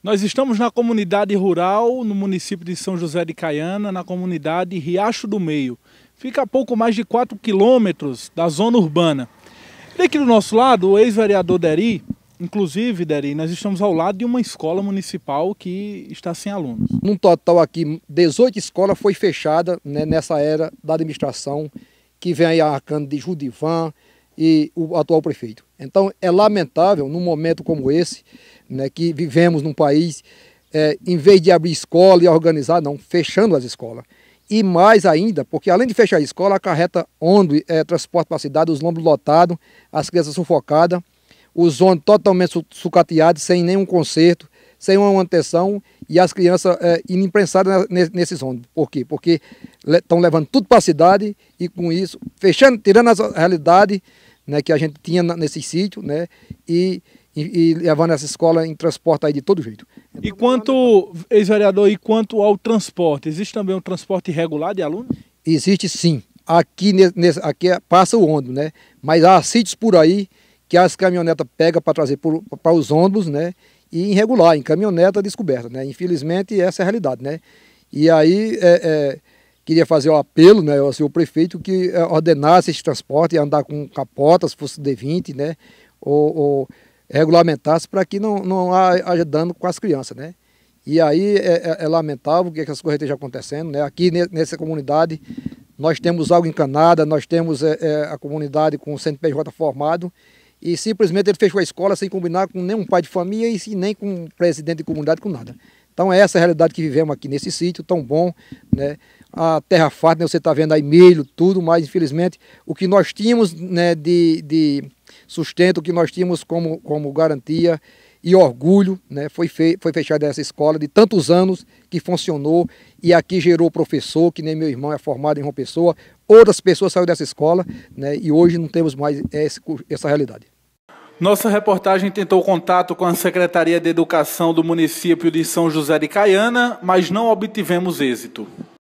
Nós estamos na comunidade rural, no município de São José de Caiana, na comunidade Riacho do Meio. Fica a pouco mais de 4 quilômetros da zona urbana. E aqui do nosso lado, o ex-vereador Deri, inclusive, Deri, nós estamos ao lado de uma escola municipal que está sem alunos. Num total aqui, 18 escolas foi fechada né, nessa era da administração que vem aí arcando de Judivan e o atual prefeito. Então é lamentável, num momento como esse, né, que vivemos num país, é, em vez de abrir escola e organizar, não, fechando as escolas. E mais ainda, porque além de fechar a escola, acarreta onde é, transporte para a cidade, os lombos lotados, as crianças sufocadas, os ônibus totalmente sucateados, sem nenhum conserto, sem uma manutenção, e as crianças é, nesses ônibus. Por quê? Porque estão levando tudo para a cidade e com isso, fechando, tirando a realidade né, que a gente tinha nesse sítio, né, e e, levando essa escola em transporte aí de todo jeito. e quanto, ex-vereador, e quanto ao transporte? Existe também um transporte irregular de alunos? Existe sim. Aqui, nesse, aqui é, passa o ônibus, né? Mas há sítios por aí que as caminhonetas pegam para trazer para os ônibus, né? E irregular, em caminhoneta descoberta, né? Infelizmente, essa é a realidade, né? E aí, é, é, queria fazer o um apelo né, ao senhor prefeito que é, ordenasse esse transporte, andar com capotas fosse D20, né? ou, ou é regulamentasse para que não, não haja dano com as crianças, né? E aí é, é, é lamentável é que essas coisas estejam acontecendo, né? Aqui nessa comunidade nós temos algo encanada, nós temos é, é a comunidade com o CNPJ formado e simplesmente ele fechou a escola sem combinar com nenhum pai de família e nem com o presidente de comunidade, com nada. Então é essa a realidade que vivemos aqui nesse sítio tão bom, né? a terra farta, né? você está vendo aí milho, tudo, mas infelizmente o que nós tínhamos né, de, de sustento, o que nós tínhamos como, como garantia e orgulho, né, foi, fe foi fechada essa escola de tantos anos que funcionou e aqui gerou professor, que nem meu irmão é formado em uma pessoa, outras pessoas saíram dessa escola né, e hoje não temos mais esse, essa realidade. Nossa reportagem tentou contato com a Secretaria de Educação do município de São José de Caiana, mas não obtivemos êxito.